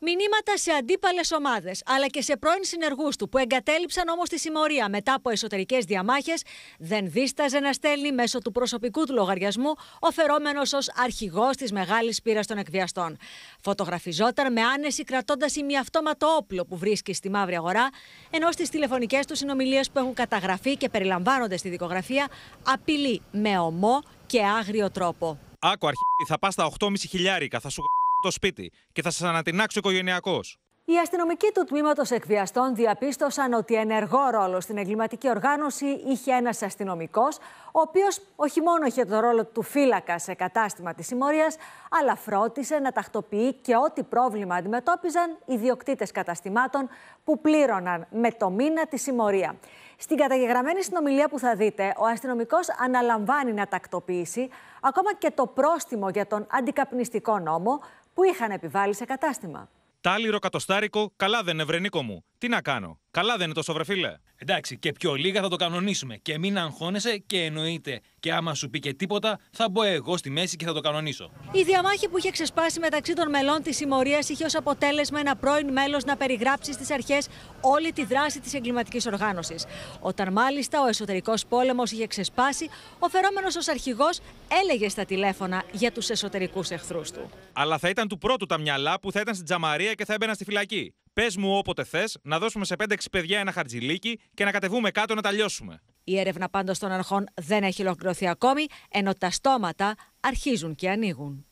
Μηνύματα σε αντίπαλες ομάδες αλλά και σε πρώην συνεργούς του που εγκατέλειψαν όμως τη συμμορία μετά από εσωτερικές διαμάχες, δεν δίσταζε να στέλνει μέσω του προσωπικού του λογαριασμού ο φερόμενος ως αρχηγός της μεγάλης πύρας των εκβιαστών. Φωτογραφιζόταν με άνεση κρατώντας ημιαυτόματο όπλο που βρίσκει στη μαύρη αγορά, ενώ στις τηλεφωνικές του συνομιλίες που έχουν καταγραφεί και περιλαμβάνονται στη δικογραφία, απειλεί με ομό και άγριο τρόπο. Άκου αρχή, θα πας στα 8,5 θα σου το σπίτι και θα σας ο οικογενειακός. Οι αστυνομικοί του τμήματος εκβιαστών διαπίστωσαν ότι ενεργό ρόλο στην εγκληματική οργάνωση είχε ένας αστυνομικός, ο οποίος όχι μόνο είχε τον ρόλο του φύλακα σε κατάστημα της συμμορίας, αλλά φρόντισε να τακτοποιεί και ό,τι πρόβλημα αντιμετώπιζαν οι διοκτήτες καταστημάτων που πλήρωναν με το μήνα τη συμμορία. Στην καταγεγραμμένη συνομιλία που θα δείτε, ο αστυνομικός αναλαμβάνει να τακτοποιήσει ακόμα και το πρόστιμο για τον αντικαπνιστικό νόμο που είχαν επιβάλει σε κατάστημα. Τάλιρο κατοστάρικο, καλά δεν ευρενικό μου. Τι να κάνω. Καλά δεν είναι τόσο φίλε» Εντάξει, και πιο λίγα θα το κανονίσουμε. Και μην αγχώνεσαι και εννοείται. Και άμα σου πει και τίποτα, θα μπω εγώ στη μέση και θα το κανονίσω. Η διαμάχη που είχε ξεσπάσει μεταξύ των μελών της συμμορίας είχε ως αποτέλεσμα ένα πρώην μέλος να περιγράψει στις αρχές όλη τη δράση της εγκληματικής οργάνωσης. Όταν μάλιστα ο εσωτερικός πόλεμος είχε ξεσπάσει, ο φερόμενος ως αρχηγός έλεγε στα τηλέφωνα για τους εσωτερικούς εχθρούς του. Αλλά θα ήταν του πρώτου τα μυαλά που θα ήταν στην τζαμαρία και θα έμπαινα στη φυλακή. Πες μου όποτε θες, να δώσουμε σε 5-6 παιδιά ένα χαρτζιλίκι και να κατεβούμε κάτω να τα λιώσουμε. Η έρευνα πάντως των αρχών δεν έχει ολοκληρωθεί ακόμη, ενώ τα στόματα αρχίζουν και ανοίγουν.